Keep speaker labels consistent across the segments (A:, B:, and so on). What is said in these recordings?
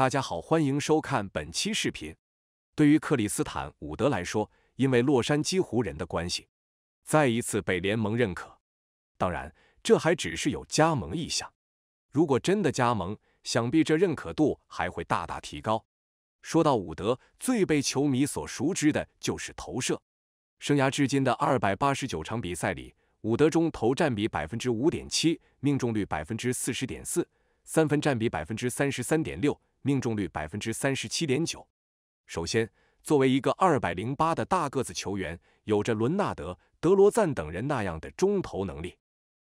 A: 大家好，欢迎收看本期视频。对于克里斯坦·伍德来说，因为洛杉矶湖人的关系，再一次被联盟认可。当然，这还只是有加盟意向。如果真的加盟，想必这认可度还会大大提高。说到伍德，最被球迷所熟知的就是投射。生涯至今的二百八十九场比赛里，伍德中投占比百分之五点七，命中率百分之四十点四，三分占比百分之三十三点六。命中率百分之三十七点九。首先，作为一个二百零八的大个子球员，有着伦纳德、德罗赞等人那样的中投能力，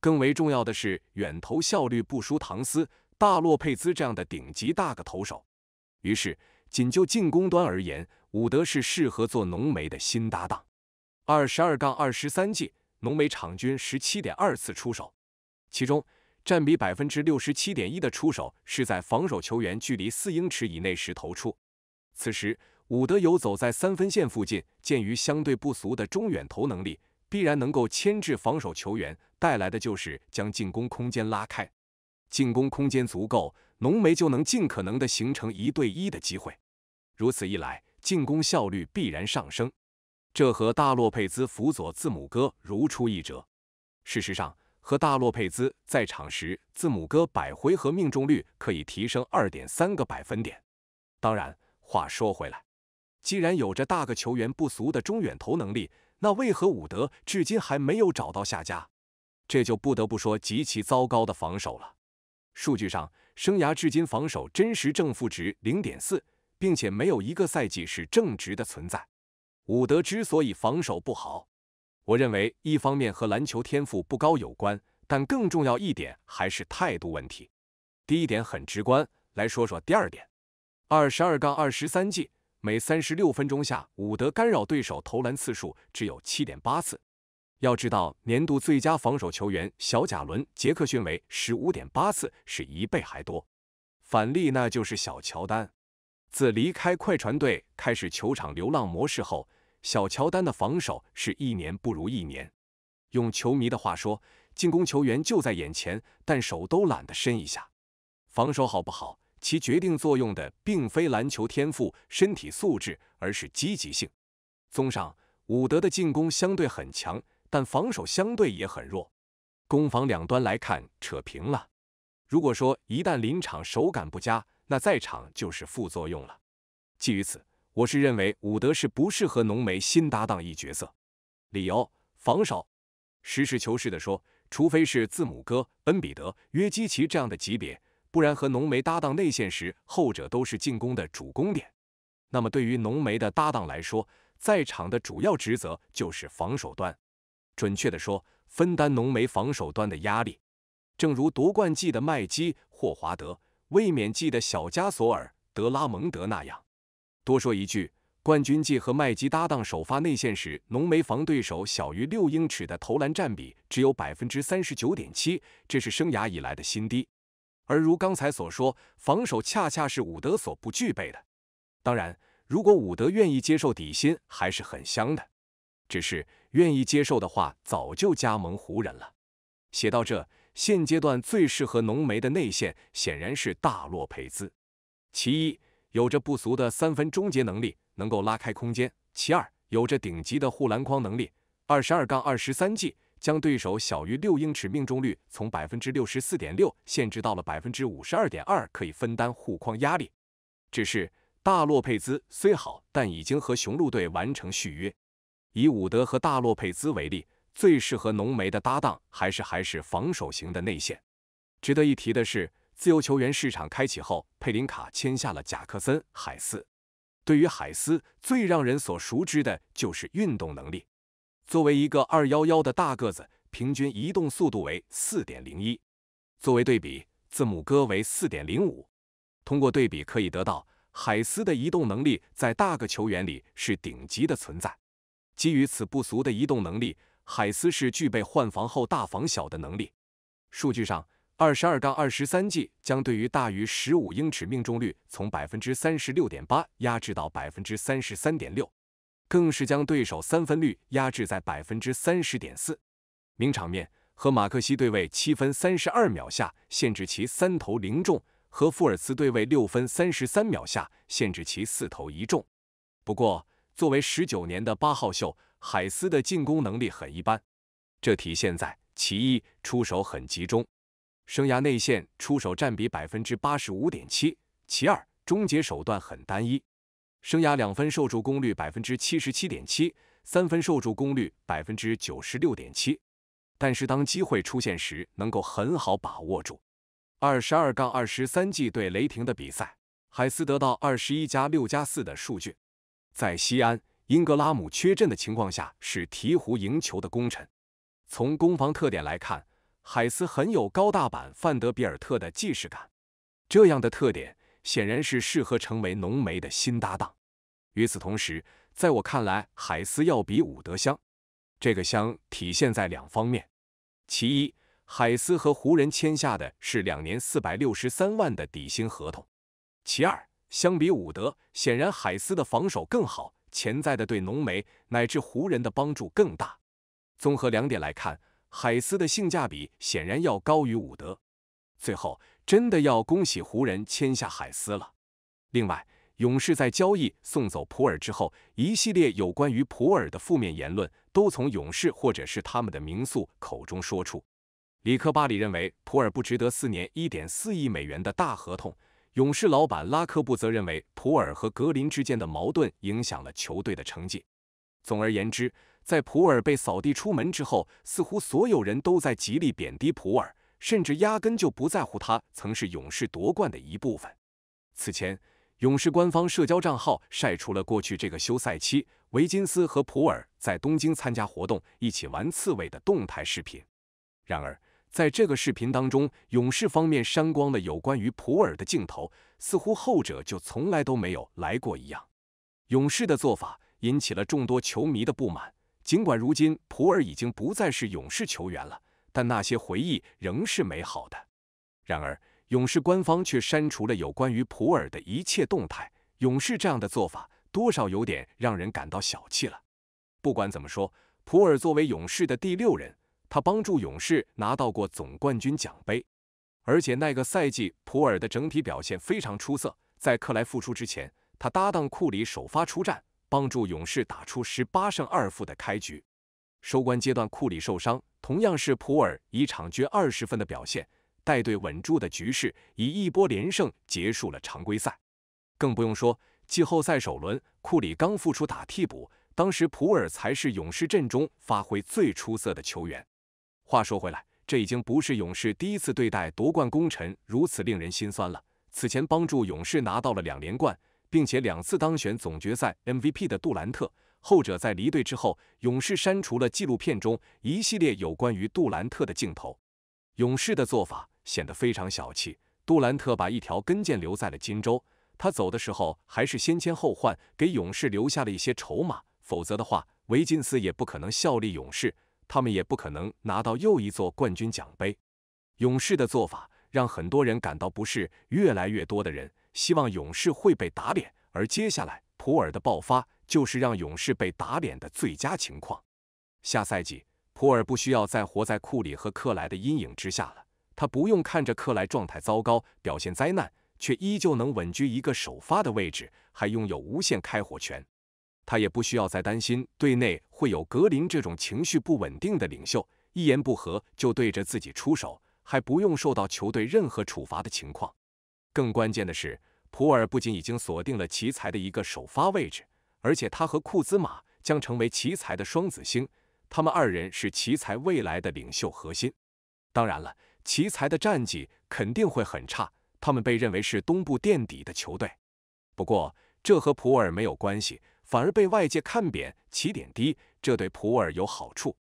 A: 更为重要的是远投效率不输唐斯、大洛佩兹这样的顶级大个投手。于是，仅就进攻端而言，伍德是适合做浓眉的新搭档。二十二杠二十三季，浓眉场均十七点二次出手，其中。占比百分之六十七点一的出手是在防守球员距离四英尺以内时投出。此时，伍德游走在三分线附近，鉴于相对不俗的中远投能力，必然能够牵制防守球员，带来的就是将进攻空间拉开。进攻空间足够，浓眉就能尽可能的形成一对一的机会。如此一来，进攻效率必然上升。这和大洛佩兹辅佐字母哥如出一辙。事实上，和大洛佩兹在场时，字母哥百回合命中率可以提升二点三个百分点。当然，话说回来，既然有着大个球员不俗的中远投能力，那为何伍德至今还没有找到下家？这就不得不说极其糟糕的防守了。数据上，生涯至今防守真实正负值零点四，并且没有一个赛季是正值的存在。伍德之所以防守不好。我认为，一方面和篮球天赋不高有关，但更重要一点还是态度问题。第一点很直观，来说说第二点。二十二杠二十三季，每三十六分钟下，伍德干扰对手投篮次数只有七点八次。要知道，年度最佳防守球员小贾伦·杰克逊为十五点八次，是一倍还多。反例那就是小乔丹，自离开快船队开始球场流浪模式后。小乔丹的防守是一年不如一年，用球迷的话说，进攻球员就在眼前，但手都懒得伸一下。防守好不好，其决定作用的并非篮球天赋、身体素质，而是积极性。综上，伍德的进攻相对很强，但防守相对也很弱，攻防两端来看扯平了。如果说一旦临场手感不佳，那在场就是副作用了。基于此。我是认为伍德是不适合浓眉新搭档一角色，理由防守。实事求是的说，除非是字母哥、恩比德、约基奇这样的级别，不然和浓眉搭档内线时，后者都是进攻的主攻点。那么对于浓眉的搭档来说，在场的主要职责就是防守端，准确的说，分担浓眉防守端的压力。正如夺冠季的麦基、霍华德，卫冕季的小加索尔、德拉蒙德那样。多说一句，冠军季和麦基搭档首发内线时，浓眉防对手小于六英尺的投篮占比只有百分之三十九点七，这是生涯以来的新低。而如刚才所说，防守恰恰是伍德所不具备的。当然，如果伍德愿意接受底薪，还是很香的。只是愿意接受的话，早就加盟湖人了。写到这，现阶段最适合浓眉的内线显然是大洛佩兹。其一。有着不俗的三分终结能力，能够拉开空间；其二，有着顶级的护篮筐能力。二十二杠二十三季，将对手小于六英尺命中率从百分之六十四点六限制到了百分之五十二点二，可以分担护框压力。只是大洛佩兹虽好，但已经和雄鹿队完成续约。以伍德和大洛佩兹为例，最适合浓眉的搭档还是还是防守型的内线。值得一提的是。自由球员市场开启后，佩林卡签下了贾克森·海斯。对于海斯，最让人所熟知的就是运动能力。作为一个二幺幺的大个子，平均移动速度为四点零一。作为对比，字母哥为四点零五。通过对比可以得到，海斯的移动能力在大个球员里是顶级的存在。基于此不俗的移动能力，海斯是具备换防后大防小的能力。数据上。二十二杠二十三 G 将对于大于十五英尺命中率从百分之三十六点八压制到百分之三十三点六，更是将对手三分率压制在百分之三十点四。名场面和马克西对位七分三十二秒下限制其三投零中，和福尔茨对位六分三十三秒下限制其四投一中。不过，作为十九年的八号秀，海斯的进攻能力很一般，这体现在其一出手很集中。生涯内线出手占比百分之八十五点七，其二终结手段很单一。生涯两分受助攻率百分之七十七点七，三分受助攻率百分之九十六点七。但是当机会出现时，能够很好把握住。二十二杠二十三季对雷霆的比赛，海斯得到二十一加六加四的数据。在西安英格拉姆缺阵的情况下，是鹈鹕赢球的功臣。从攻防特点来看。海斯很有高大版范德比尔特的既视感，这样的特点显然是适合成为浓眉的新搭档。与此同时，在我看来，海斯要比伍德香。这个香体现在两方面：其一，海斯和湖人签下的是两年四百六十三万的底薪合同；其二，相比伍德，显然海斯的防守更好，潜在的对浓眉乃至湖人的帮助更大。综合两点来看。海斯的性价比显然要高于伍德，最后真的要恭喜湖人签下海斯了。另外，勇士在交易送走普尔之后，一系列有关于普尔的负面言论都从勇士或者是他们的名宿口中说出。里克·巴里认为普尔不值得四年一点四亿美元的大合同，勇士老板拉科布则认为普尔和格林之间的矛盾影响了球队的成绩。总而言之。在普尔被扫地出门之后，似乎所有人都在极力贬低普尔，甚至压根就不在乎他曾是勇士夺冠的一部分。此前，勇士官方社交账号晒出了过去这个休赛期维金斯和普尔在东京参加活动、一起玩刺猬的动态视频。然而，在这个视频当中，勇士方面删光了有关于普尔的镜头，似乎后者就从来都没有来过一样。勇士的做法引起了众多球迷的不满。尽管如今普尔已经不再是勇士球员了，但那些回忆仍是美好的。然而，勇士官方却删除了有关于普尔的一切动态。勇士这样的做法多少有点让人感到小气了。不管怎么说，普尔作为勇士的第六人，他帮助勇士拿到过总冠军奖杯，而且那个赛季普尔的整体表现非常出色。在克莱复出之前，他搭档库里首发出战。帮助勇士打出十八胜二负的开局，收官阶段库里受伤，同样是普尔以场均二十分的表现，带队稳住的局势，以一波连胜结束了常规赛。更不用说季后赛首轮，库里刚复出打替补，当时普尔才是勇士阵中发挥最出色的球员。话说回来，这已经不是勇士第一次对待夺冠功臣如此令人心酸了。此前帮助勇士拿到了两连冠。并且两次当选总决赛 MVP 的杜兰特，后者在离队之后，勇士删除了纪录片中一系列有关于杜兰特的镜头。勇士的做法显得非常小气。杜兰特把一条跟腱留在了金州，他走的时候还是先签后换，给勇士留下了一些筹码。否则的话，维金斯也不可能效力勇士，他们也不可能拿到又一座冠军奖杯。勇士的做法。让很多人感到不适，越来越多的人希望勇士会被打脸，而接下来普尔的爆发就是让勇士被打脸的最佳情况。下赛季，普尔不需要再活在库里和克莱的阴影之下了，他不用看着克莱状态糟糕、表现灾难，却依旧能稳居一个首发的位置，还拥有无限开火权。他也不需要再担心队内会有格林这种情绪不稳定的领袖，一言不合就对着自己出手。还不用受到球队任何处罚的情况。更关键的是，普尔不仅已经锁定了奇才的一个首发位置，而且他和库兹马将成为奇才的双子星。他们二人是奇才未来的领袖核心。当然了，奇才的战绩肯定会很差，他们被认为是东部垫底的球队。不过这和普尔没有关系，反而被外界看扁，起点低，这对普尔有好处。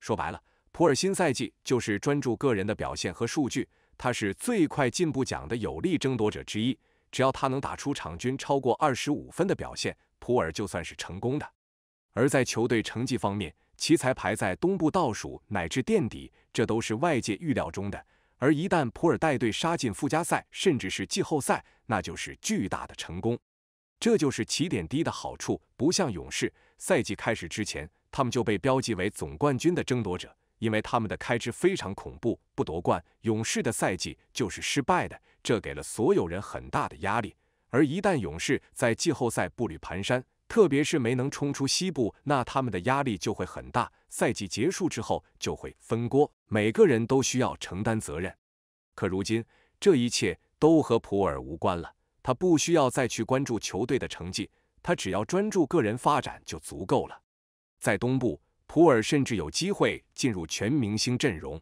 A: 说白了。普尔新赛季就是专注个人的表现和数据，他是最快进步奖的有力争夺者之一。只要他能打出场均超过二十五分的表现，普尔就算是成功的。而在球队成绩方面，奇才排在东部倒数乃至垫底，这都是外界预料中的。而一旦普尔带队杀进附加赛，甚至是季后赛，那就是巨大的成功。这就是起点低的好处，不像勇士，赛季开始之前他们就被标记为总冠军的争夺者。因为他们的开支非常恐怖，不夺冠，勇士的赛季就是失败的，这给了所有人很大的压力。而一旦勇士在季后赛步履蹒跚，特别是没能冲出西部，那他们的压力就会很大，赛季结束之后就会分锅，每个人都需要承担责任。可如今，这一切都和普尔无关了，他不需要再去关注球队的成绩，他只要专注个人发展就足够了。在东部。普尔甚至有机会进入全明星阵容。